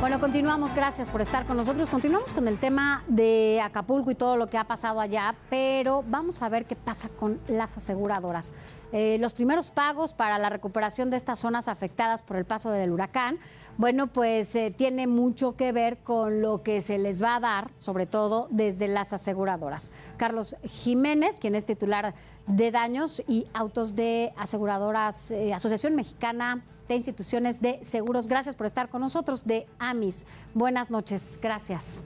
Bueno, continuamos, gracias por estar con nosotros. Continuamos con el tema de Acapulco y todo lo que ha pasado allá, pero vamos a ver qué pasa con las aseguradoras. Eh, los primeros pagos para la recuperación de estas zonas afectadas por el paso del huracán, bueno, pues eh, tiene mucho que ver con lo que se les va a dar, sobre todo desde las aseguradoras. Carlos Jiménez, quien es titular de daños y autos de aseguradoras, eh, Asociación Mexicana de Instituciones de Seguros, gracias por estar con nosotros de AMIS. Buenas noches, gracias.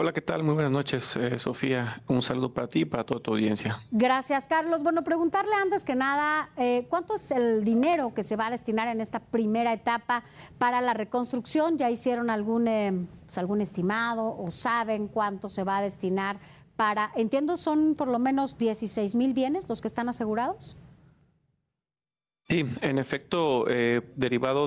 Hola, ¿qué tal? Muy buenas noches, eh, Sofía. Un saludo para ti y para toda tu audiencia. Gracias, Carlos. Bueno, preguntarle antes que nada, eh, ¿cuánto es el dinero que se va a destinar en esta primera etapa para la reconstrucción? ¿Ya hicieron algún, eh, pues, algún estimado o saben cuánto se va a destinar para, entiendo, son por lo menos 16 mil bienes los que están asegurados? Sí, en efecto, eh, derivado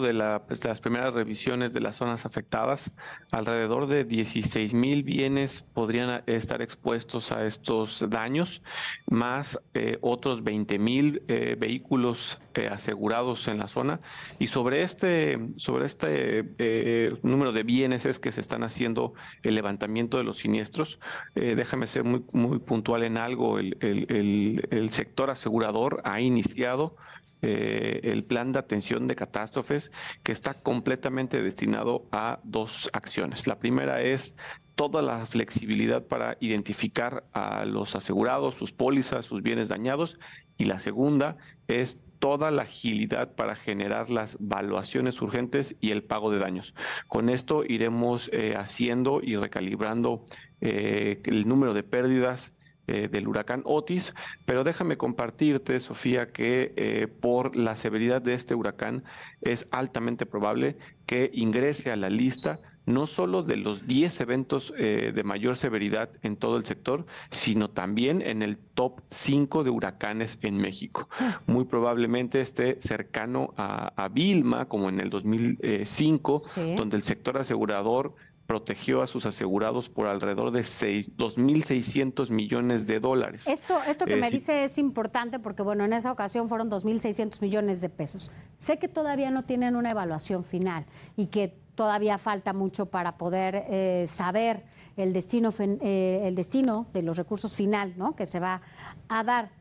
pues, de, las primeras revisiones de las zonas afectadas, alrededor de 16 mil bienes podrían estar expuestos a estos daños, más eh, otros 20 mil eh, vehículos asegurados en la zona. Y sobre este, sobre este número de bienes es que se están haciendo el levantamiento de los siniestros. déjame ser muy, muy puntual en algo. el, el, el sector asegurador ha iniciado eh, el plan de atención de catástrofes que está completamente destinado a dos acciones. La primera es toda la flexibilidad para identificar a los asegurados, sus pólizas, sus bienes dañados. Y la segunda es toda la agilidad para generar las valuaciones urgentes y el pago de daños. Con esto iremos eh, haciendo y recalibrando eh, el número de pérdidas, eh, del huracán Otis, pero déjame compartirte, Sofía, que eh, por la severidad de este huracán es altamente probable que ingrese a la lista no solo de los 10 eventos eh, de mayor severidad en todo el sector, sino también en el top 5 de huracanes en México. Muy probablemente esté cercano a, Vilma, como en el 2005, donde el sector asegurador protegió a sus asegurados por alrededor de 2.600 millones de dólares. Esto, esto que me dice es importante porque, bueno, en esa ocasión fueron 2.600 millones de pesos. Sé que todavía no tienen una evaluación final y que todavía falta mucho para poder eh, saber el destino, eh, el destino de los recursos final ¿no? que se va a dar.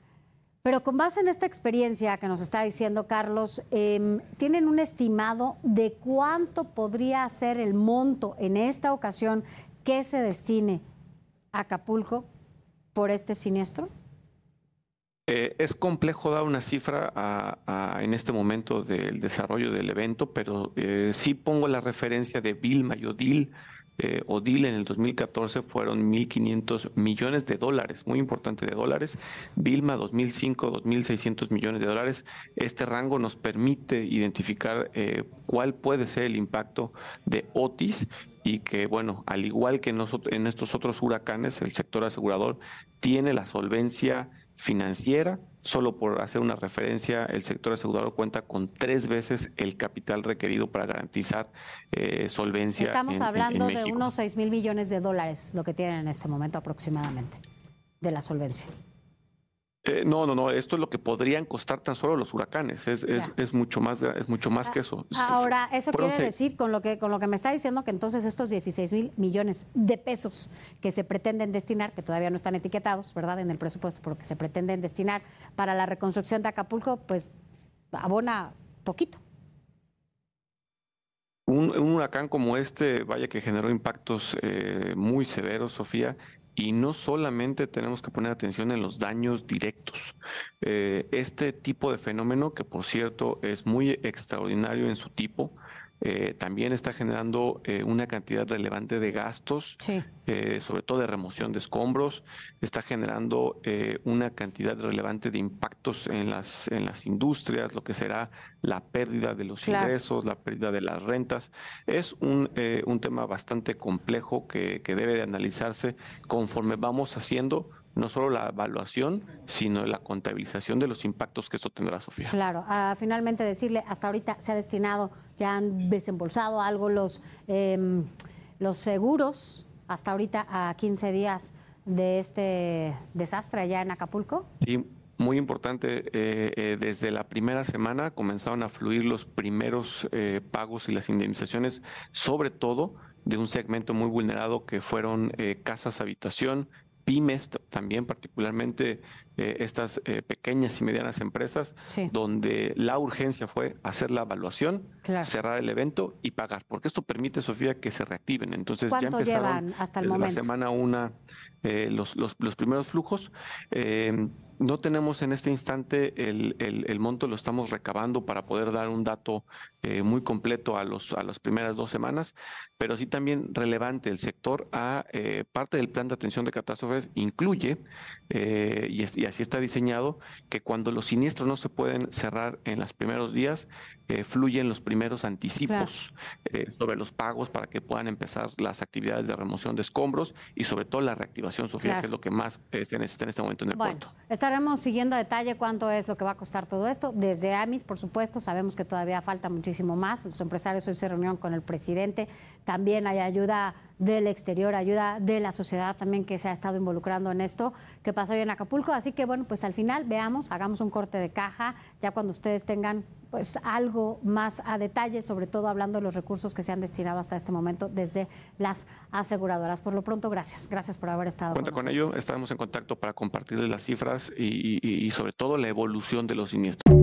Pero con base en esta experiencia que nos está diciendo Carlos, em, ¿tienen un estimado de cuánto podría ser el monto en esta ocasión que se destine a Acapulco por este siniestro? Eh, es complejo dar una cifra en este momento del desarrollo del evento, pero eh, sí pongo la referencia de Vilma Yodil, eh, en el 2014 fueron 1.500 millones de dólares, muy importante de dólares. Vilma 2005, 2.600 millones de dólares. Este rango nos permite identificar eh, cuál puede ser el impacto de Otis y que, bueno, al igual que en estos otros huracanes, el sector asegurador tiene la solvencia financiera. Solo por hacer una referencia, el sector asegurado cuenta con tres veces el capital requerido para garantizar eh, solvencia. Estamos hablando de unos 6 mil millones de dólares, lo que tienen en este momento aproximadamente, de la solvencia. Eh, no, no, no. Esto es lo que podrían costar tan solo los huracanes. Es, mucho más, es mucho más ah, que eso. Ahora, eso quiere decir, con lo que con lo que me está diciendo, que entonces estos 16 mil millones de pesos que se pretenden destinar, que todavía no están etiquetados, ¿verdad? En el presupuesto, porque se pretenden destinar para la reconstrucción de Acapulco, pues abona poquito un, huracán como este, vaya que generó impactos eh, muy severos, Sofía, y no solamente tenemos que poner atención en los daños directos. Eh, este tipo de fenómeno, que por cierto es muy extraordinario en su tipo, eh, también está generando una cantidad relevante de gastos sí. Eh, sobre todo de remoción de escombros, está generando eh, una cantidad relevante de impactos en las, en las industrias, lo que será la pérdida de los ingresos, la pérdida de las rentas. Es un, eh, un tema bastante complejo que, debe de analizarse conforme vamos haciendo no solo la evaluación, sino la contabilización de los impactos que esto tendrá, Sofía. Claro, finalmente decirle, hasta ahorita se ha destinado, ya han desembolsado algo los, em, los seguros hasta ahorita a 15 días de este desastre allá en Acapulco? Sí, muy importante. Eh, eh, desde la primera semana comenzaron a fluir los primeros eh, pagos y las indemnizaciones, sobre todo de un segmento muy vulnerado que fueron casas habitación, pymes también particularmente eh, estas eh, pequeñas y medianas empresas, donde la urgencia fue hacer la evaluación, cerrar el evento y pagar, porque esto permite, Sofía, que se reactiven. Entonces ya llevan hasta la semana una eh, los, los, primeros flujos. No tenemos en este instante el, el, monto, lo estamos recabando para poder dar un dato muy completo a, los, a las primeras dos semanas, pero sí también relevante el sector a parte del plan de atención de catástrofes incluye eh, y, así está diseñado, que cuando los siniestros no se pueden cerrar en los primeros días, eh, fluyen los primeros anticipos eh, sobre los pagos para que puedan empezar las actividades de remoción de escombros y sobre todo la reactivación, Sofía, que es lo que más se necesita en este momento en el bueno, Estaremos siguiendo a detalle cuánto es lo que va a costar todo esto. Desde AMIS, por supuesto, sabemos que todavía falta muchísimo más. Los empresarios hoy se reunieron con el presidente. También hay ayuda del exterior, ayuda de la sociedad también que se ha estado involucrando en esto que pasó hoy en Acapulco. Así que bueno, pues al final veamos, hagamos un corte de caja, ya cuando ustedes tengan pues algo más a detalle, sobre todo hablando de los recursos que se han destinado hasta este momento desde las aseguradoras. Por lo pronto, gracias. Gracias por haber estado. Cuenta con, ello, estamos en contacto para compartirles las cifras y, y sobre todo la evolución de los siniestros.